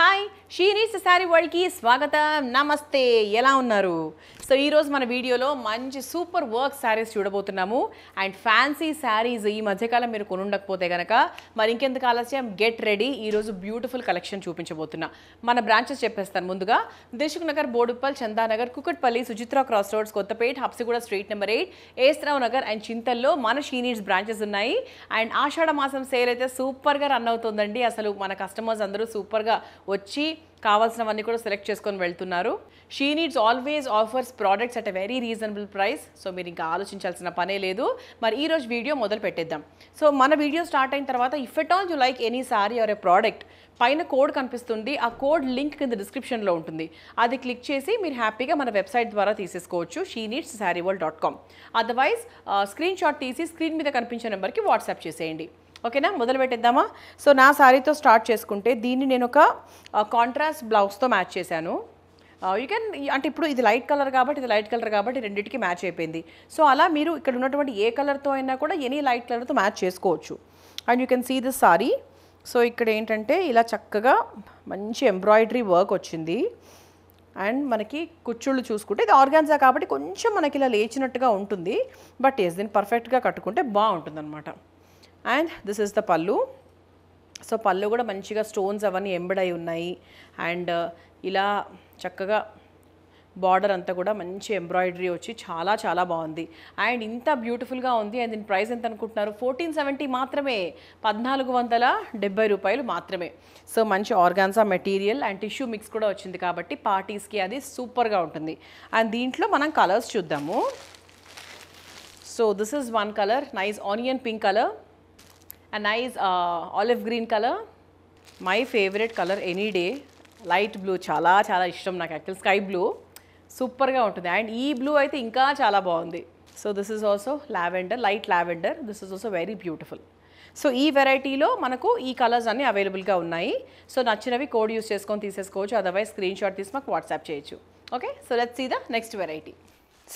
Hi షీని sorry వరల్డ్కి స్వాగతం నమస్తే ఎలా ఉన్నారు సో ఈరోజు మన వీడియోలో మంచి సూపర్ వర్క్ శారీస్ చూడబోతున్నాము అండ్ ఫ్యాన్సీ శారీస్ ఈ మధ్యకాలం మీరు కొనుండకపోతే కనుక మరి ఇంకెందుకు ఆలస్యం గెట్ రెడీ ఈరోజు బ్యూటిఫుల్ కలెక్షన్ చూపించబోతున్నా మన బ్రాంచెస్ చెప్పేస్తాను ముందుగా Dilsukhnagar Boduppal Chandanagar Kukatpally Suchitra cross roads Kothapet Habsiguda street number eight AS Rao Nagar and చింతల్లో మన షీనీడ్స్ బ్రాంచెస్ ఉన్నాయి అండ్ ఆషాఢ మాసం సేల్ అయితే సూపర్గా రన్ అవుతుందండి అసలు మన కస్టమర్స్ అందరూ సూపర్గా వచ్చి కావాల్సినవన్నీ కూడా సెలెక్ట్ చేసుకొని వెళ్తున్నారు she needs always offers products at a very reasonable price so మీరు ఇంకా ఆలోచించాల్సిన పనే లేదు మరి ఈరోజు వీడియో మొదలు పెట్టేద్దాం సో మన వీడియో స్టార్ట్ అయిన తర్వాత if at all you like any sari or a product పైన కోడ్ కనిపిస్తుంది ఆ కోడ్ లింక్ కింద డిస్క్రిప్షన్లో ఉంటుంది అది క్లిక్ చేసి మీరు హ్యాపీగా మన వెబ్సైట్ ద్వారా తీసేసుకోవచ్చు she needs sari world dot com otherwise screen shot తీసి స్క్రీన్ మీద కనిపించే నెంబర్కి వాట్సాప్ చేసేయండి ఓకేనా మొదలు పెట్టేద్దామా సో నా శారీతో స్టార్ట్ చేసుకుంటే దీన్ని నేను ఒక కాంట్రాస్ట్ బ్లౌజ్తో మ్యాచ్ చేశాను యూ కెన్ అంటే ఇప్పుడు ఇది లైట్ కలర్ కాబట్టి ఇది లైట్ కలర్ కాబట్టి రెండింటికి మ్యాచ్ అయిపోయింది సో అలా మీరు ఇక్కడ ఉన్నటువంటి ఏ కలర్తో అయినా కూడా ఎనీ లైట్ కలర్తో మ్యాచ్ చేసుకోవచ్చు and you can see this sari so ఇక్కడ ఏంటంటే ఇలా చక్కగా మంచి ఎంబ్రాయిడరీ వర్క్ వచ్చింది అండ్ మనకి కుచ్చుళ్ళు చూసుకుంటే ఇది ఆర్గాన్జా కాబట్టి కొంచెం మనకి ఇలా లేచినట్టుగా ఉంటుంది బట్ ఎస్ దీన్ని పర్ఫెక్ట్గా కట్టుకుంటే బాగుంటుంది అనమాట and this is the pallu so pallu కూడా మంచిగా స్టోన్స్ అవన్నీ ఎంబడై ఉన్నాయి అండ్ ఇలా చక్కగా బార్డర్ అంతా కూడా మంచి ఎంబ్రాయిడరీ వచ్చి చాలా చాలా బాగుంది అండ్ ఇంత బ్యూటిఫుల్గా ఉంది అండ్ దీని ప్రైస్ ఎంత అనుకుంటున్నారు ఫోర్టీన్ సెవెంటీ మాత్రమే పద్నాలుగు వందల డెబ్బై రూపాయలు మాత్రమే సో మంచి organza material and tissue mix కూడా వచ్చింది కాబట్టి పార్టీస్కి అది సూపర్గా ఉంటుంది అండ్ దీంట్లో మనం కలర్స్ చూద్దాము so this is one colour nice onion pink colour a nice uh, olive green color. My favorite color any day. Light blue చాలా చాలా ఇష్టం నాకు యాక్చువల్ స్కై బ్లూ సూపర్గా ఉంటుంది అండ్ ఈ బ్లూ అయితే ఇంకా చాలా బాగుంది so this is also lavender light lavender this is also very beautiful so ఈ వెరైటీలో మనకు ఈ కలర్స్ అన్నీ అవైలబుల్గా ఉన్నాయి సో నచ్చినవి కోడ్ యూస్ చేసుకొని తీసేసుకోవచ్చు అదర్వైజ్ స్క్రీన్ షాట్ తీసి మాకు వాట్సాప్ చేయొచ్చు okay so let's see the next variety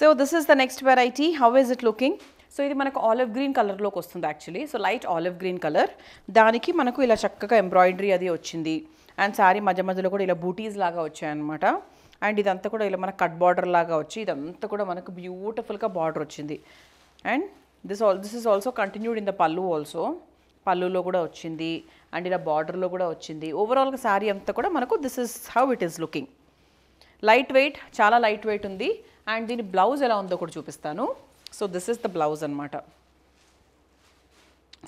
so this is the next variety how is it looking so ఇది మనకు ఆలివ్ గ్రీన్ కలర్లోకి వస్తుంది actually so light olive green colour దానికి మనకు ఇలా చక్కగా ఎంబ్రాయిడరీ అది వచ్చింది అండ్ శారీ మధ్య మధ్యలో కూడా ఇలా బూటీస్ లాగా వచ్చాయన్నమాట అండ్ ఇదంతా కూడా ఇలా మనకు కట్ బార్డర్ లాగా వచ్చి ఇదంతా కూడా మనకు బ్యూటిఫుల్గా బార్డర్ వచ్చింది and this all this is also continued in the pallu also పళ్ళులో కూడా వచ్చింది అండ్ ఇలా బార్డర్లో కూడా వచ్చింది ఓవరాల్గా శారీ అంతా కూడా మనకు this is how it is looking light weight చాలా లైట్ వెయిట్ ఉంది అండ్ దీని బ్లౌజ్ ఎలా ఉందో కూడా చూపిస్తాను so this is the blouse అనమాట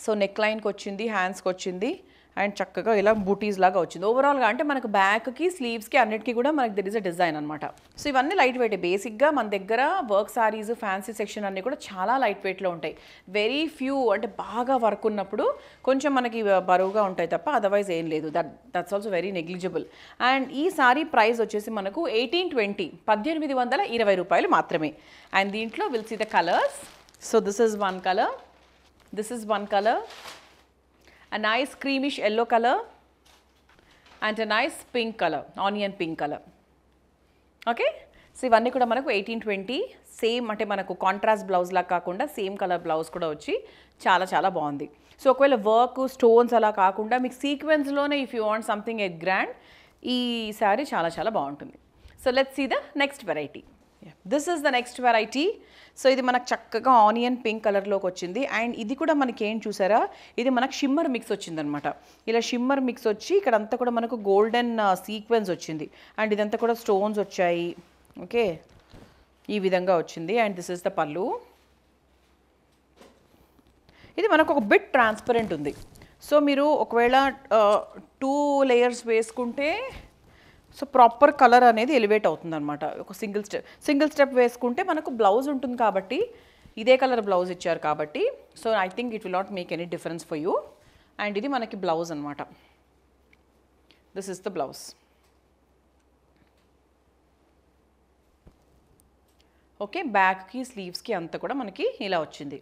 సో నెక్ లైన్కి వచ్చింది హ్యాండ్స్కి వచ్చింది అండ్ చక్కగా ఇలా బూటీస్ లాగా వచ్చింది ఓవరాల్గా అంటే మనకు బ్యాక్కి స్లీవ్స్కి అన్నిటికీ కూడా మనకి దర్ ఇస్ అ డిజైన్ అనమాట సో ఇవన్నీ లైట్ వెయిట్ బేసిక్గా మన దగ్గర వర్క్ సారీస్ ఫ్యాన్సీ సెక్షన్ అన్నీ కూడా చాలా లైట్ వెయిట్లో ఉంటాయి వెరీ ఫ్యూ అంటే బాగా వర్క్ ఉన్నప్పుడు కొంచెం మనకి బరువుగా ఉంటాయి తప్ప అదర్వైజ్ ఏం లేదు that that's also very negligible and ఈ సారీ ప్రైస్ వచ్చేసి మనకు ఎయిటీన్ ట్వంటీ పద్దెనిమిది వందల ఇరవై రూపాయలు మాత్రమే అండ్ దీంట్లో will see the colours so this is one colour this is one colour a nice creamish yellow color and a nice pink color, onion pink color. Okay so ఇవన్నీ కూడా మనకు eighteen twenty same అంటే మనకు contrast బ్లౌజ్లా కాకుండా same colour blouse కూడా వచ్చి చాలా చాలా బాగుంది సో ఒకవేళ వర్క్ స్టోన్స్ అలా కాకుండా మీకు సీక్వెన్స్లోనే if you want something a grand ఈ శారీ చాలా చాలా బాగుంటుంది so let's see the next variety this is the next variety so ఇది మనకు చక్కగా ఆనియన్ పింక్ కలర్లోకి వచ్చింది అండ్ ఇది కూడా మనకి ఏం చూసారా ఇది మనకు షిమ్మర్ మిక్స్ వచ్చిందనమాట ఇలా షిమ్మర్ మిక్స్ వచ్చి ఇక్కడ అంతా కూడా మనకు గోల్డెన్ సీక్వెన్స్ uh, వచ్చింది అండ్ ఇదంతా కూడా స్టోన్స్ వచ్చాయి ఓకే ఈ విధంగా వచ్చింది అండ్ దిస్ ఇస్ ద పళ్ళు ఇది మనకు ఒక బిట్ ట్రాన్స్పరెంట్ ఉంది సో మీరు ఒకవేళ టూ uh, లేయర్స్ వేసుకుంటే సో ప్రాపర్ కలర్ అనేది ఎలివేట్ అవుతుంది అనమాట ఒక సింగిల్ స్టెప్ సింగిల్ స్టెప్ వేసుకుంటే మనకు బ్లౌజ్ ఉంటుంది కాబట్టి ఇదే కలర్ బ్లౌజ్ ఇచ్చారు కాబట్టి so I think it will not make any difference for you and ఇది మనకి బ్లౌజ్ అనమాట this is the blouse okay బ్యాక్కి స్లీవ్స్కి అంతా కూడా మనకి ఇలా వచ్చింది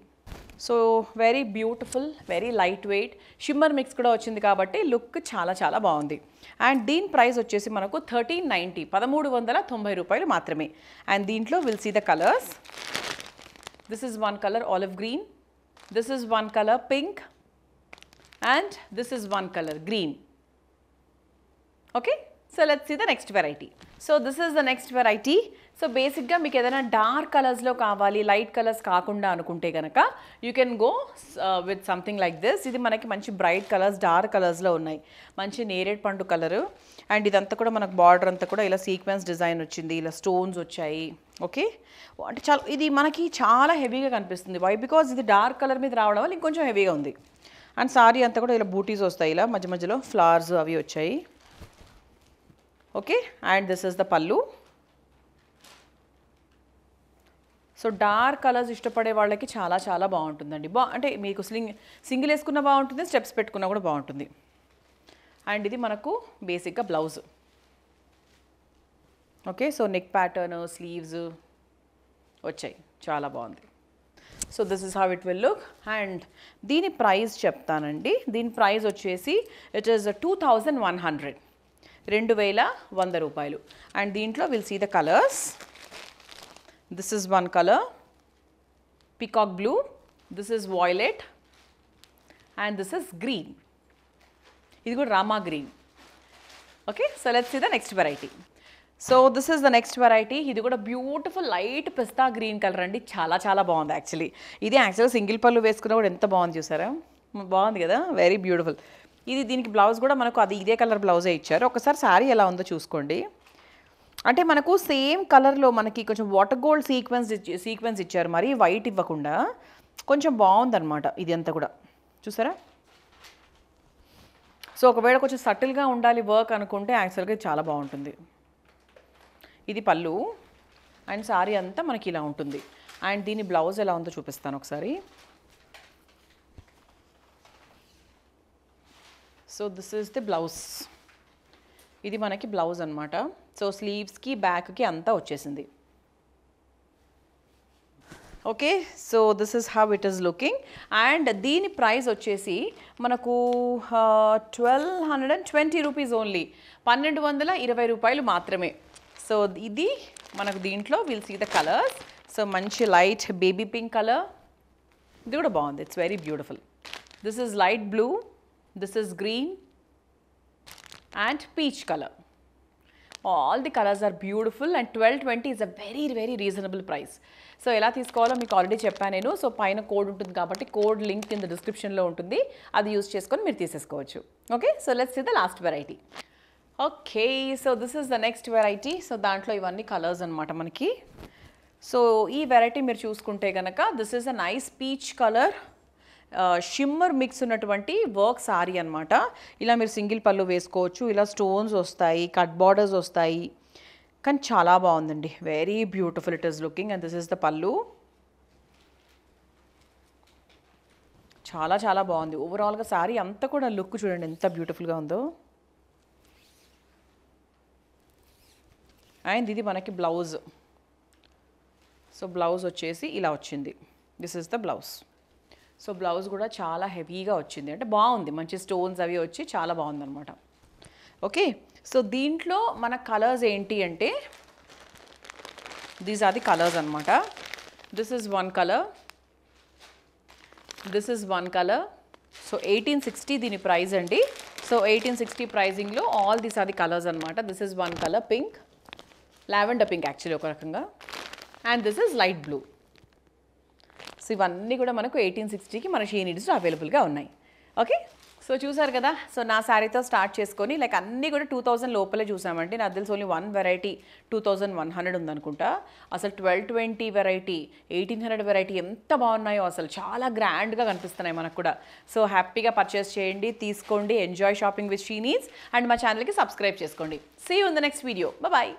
so very beautiful very light weight shimmer mix కూడా వచ్చింది కాబట్టి లుక్ చాలా చాలా బాగుంది అండ్ దీని ప్రైస్ వచ్చేసి మనకు థర్టీన్ నైంటీ పదమూడు వందల తొంభై రూపాయలు మాత్రమే అండ్ దీంట్లో will see the colours this is one colour olive green this is one colour pink and this is one colour green okay so let see the next variety so this is the next variety so బేసిక్గా మీకు ఏదైనా dark కలర్స్లో కావాలి light colours కాకుండా అనుకుంటే కనుక you can go with something like this ఇది మనకి మంచి బ్రైట్ కలర్స్ డార్క్ కలర్స్లో ఉన్నాయి మంచి నేరేడ్ పండు కలరు అండ్ ఇదంతా కూడా మనకు బార్డర్ అంతా కూడా ఇలా సీక్వెన్స్ డిజైన్ వచ్చింది ఇలా స్టోన్స్ వచ్చాయి ఓకే అంటే చాలా ఇది మనకి చాలా హెవీగా కనిపిస్తుంది వై బికాజ్ ఇది డార్క్ కలర్ మీద రావడం వల్ల ఇంకొంచెం హెవీగా ఉంది అండ్ సారీ అంతా కూడా ఇలా బూటీస్ వస్తాయి ఇలా మధ్య మధ్యలో ఫ్లవర్స్ అవి వచ్చాయి okay and this is the pallu so dark colours ఇష్టపడే వాళ్ళకి చాలా చాలా బాగుంటుందండి బా అంటే మీకు స్లింగ్ సింగిల్ వేసుకున్న బాగుంటుంది స్టెప్స్ పెట్టుకున్నా కూడా బాగుంటుంది అండ్ ఇది మనకు బేసిక్గా blouse okay so neck pattern sleeves వచ్చాయి చాలా బాగుంది so this is how it will look and దీని ప్రైస్ చెప్తానండి దీని ప్రైస్ వచ్చేసి it is two thousand one hundred రెండు వేల వంద రూపాయలు అండ్ దీంట్లో will see the colours This is one color, peacock blue, this is violet and this is green. ఇది కూడా rama green okay so let's see the next variety. So this is the next variety ఇది కూడా beautiful light pista green colour అండి చాలా చాలా బాగుంది actually ఇది యాక్చువల్గా సింగిల్ పళ్ళు వేసుకున్నా కూడా ఎంత బాగుంది చూసారా బాగుంది కదా వెరీ బ్యూటిఫుల్ ఇది దీనికి బ్లౌజ్ కూడా మనకు అది ఇదే కలర్ బ్లౌజే ఇచ్చారు ఒకసారి శారీ ఎలా ఉందో చూసుకోండి అంటే మనకు సేమ్ కలర్లో మనకి కొంచెం వాటర్ గోల్డ్ సీక్వెన్స్ సీక్వెన్స్ ఇచ్చారు మరి వైట్ ఇవ్వకుండా కొంచెం బాగుందన్నమాట ఇది అంతా కూడా చూసారా సో ఒకవేళ కొంచెం సటిల్గా ఉండాలి వర్క్ అనుకుంటే యాక్చువల్గా చాలా బాగుంటుంది ఇది పళ్ళు అండ్ సారీ అంతా మనకి ఇలా ఉంటుంది అండ్ దీని బ్లౌజ్ ఎలా ఉందో చూపిస్తాను ఒకసారి so this is the blouse ఇది మనకి బ్లౌజ్ అనమాట సో స్లీవ్స్కి బ్యాక్కి అంతా వచ్చేసింది okay so this is how it is looking and దీని ప్రైస్ వచ్చేసి మనకు twelve hundred and twenty rupees only పన్నెండు వందల ఇరవై రూపాయలు మాత్రమే సో ఇది మనకు దీంట్లో will see the colours so మంచి లైట్ బేబీ పింక్ కలర్ ఇది కూడా బాగుంది it's very beautiful this is light blue this is green and peach colour all the colours are beautiful and and twenty is a very very reasonable price so ఎలా తీసుకోవాలో మీకు already చెప్పాను నేను so పైన code ఉంటుంది కాబట్టి code link కింద డిస్క్రిప్షన్లో ఉంటుంది అది యూస్ చేసుకొని మీరు తీసేసుకోవచ్చు ఓకే సో లెట్స్ ఇది the last variety okay so this is the next variety so దాంట్లో ఇవన్నీ కలర్స్ అనమాట మనకి సో ఈ వెరైటీ మీరు చూసుకుంటే కనుక this is a nice peach colour shimmer mix ఉన్నటువంటి వర్క్ సారీ అనమాట ఇలా మీరు సింగిల్ పళ్ళు వేసుకోవచ్చు ఇలా స్టోన్స్ వస్తాయి కట్ బార్డర్స్ వస్తాయి కానీ చాలా బాగుందండి very beautiful it is looking and this is the pallu చాలా చాలా బాగుంది ఓవరాల్గా శారీ అంతా కూడా లుక్ చూడండి ఎంత బ్యూటిఫుల్గా ఉందో అండ్ ఇది మనకి బ్లౌజ్ సో బ్లౌజ్ వచ్చేసి ఇలా వచ్చింది this is the blouse so blouse కూడా చాలా హెవీగా వచ్చింది అంటే బాగుంది మంచి స్టోన్స్ అవి వచ్చి చాలా బాగుందనమాట ఓకే సో దీంట్లో మన కలర్స్ ఏంటి అంటే దీస్ ఆర్ ది కలర్స్ అనమాట this is one colour this is one colour so eighteen sixty దీని ప్రైస్ అండి సో ఎయిటీన్ సిక్స్టీ ప్రైజింగ్లో all these are the colours అనమాట this is one colour pink lavender pink actually ఒక రకంగా and this is light blue so ఇవన్నీ కూడా మనకు eighteen సిక్స్టీకి మన షీ నీడ్స్ అవైలబుల్గా ఉన్నాయి ఓకే సో చూసారు కదా సో నా శారీతో స్టార్ట్ చేసుకొని లైక్ అన్నీ కూడా టూ థౌజండ్ లోపలే చూసామండి నాకు తెలిసి only one variety two thousand one hundred ఉందనుకుంటా అసలు twelve twenty variety eighteen hundred variety ఎంత బాగున్నాయో అసలు చాలా గ్రాండ్గా కనిపిస్తున్నాయి మనకు కూడా సో హ్యాపీగా పర్చేస్ చేయండి తీసుకోండి enjoy shopping with she needs and మా ఛానల్కి సబ్స్క్రైబ్ చేసుకోండి సీ ఉంది నెక్స్ట్ వీడియో బాయ్